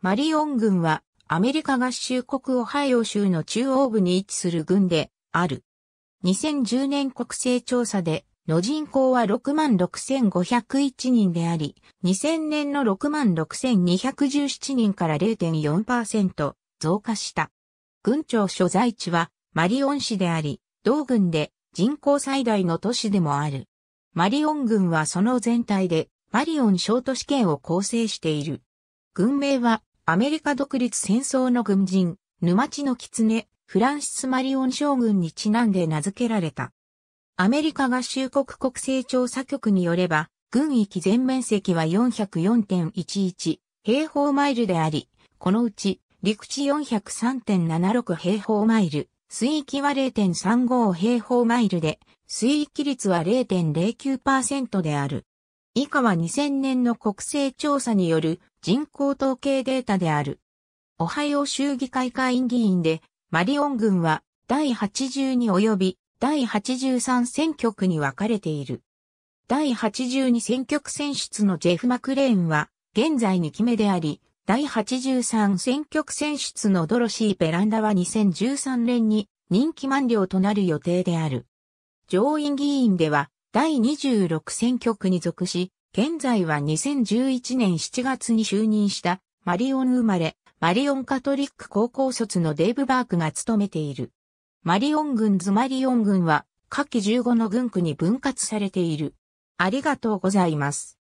マリオン軍はアメリカ合衆国オハイオ州の中央部に位置する軍である。2010年国勢調査での人口は66,501人であり、2000年の66,217人から0.4%増加した。軍庁所在地はマリオン市であり、同軍で人口最大の都市でもある。マリオン軍はその全体でマリオン小都市圏を構成している。軍名はアメリカ独立戦争の軍人、沼地の狐、フランシス・マリオン将軍にちなんで名付けられた。アメリカ合衆国国勢調査局によれば、軍域全面積は404.11平方マイルであり、このうち陸地403.76平方マイル、水域は0.35平方マイルで、水域率は0.09%である。以下は2000年の国勢調査による人口統計データである。オハイオ州議会会員議員で、マリオン郡は第82及び第83選挙区に分かれている。第82選挙区選出のジェフ・マクレーンは、現在2期目であり、第83選挙区選出のドロシー・ベランダは2013年に任期満了となる予定である。上院議員では、第26選挙区に属し、現在は2011年7月に就任したマリオン生まれ、マリオンカトリック高校卒のデイブ・バークが務めている。マリオン軍ズマリオン軍は、下記15の軍区に分割されている。ありがとうございます。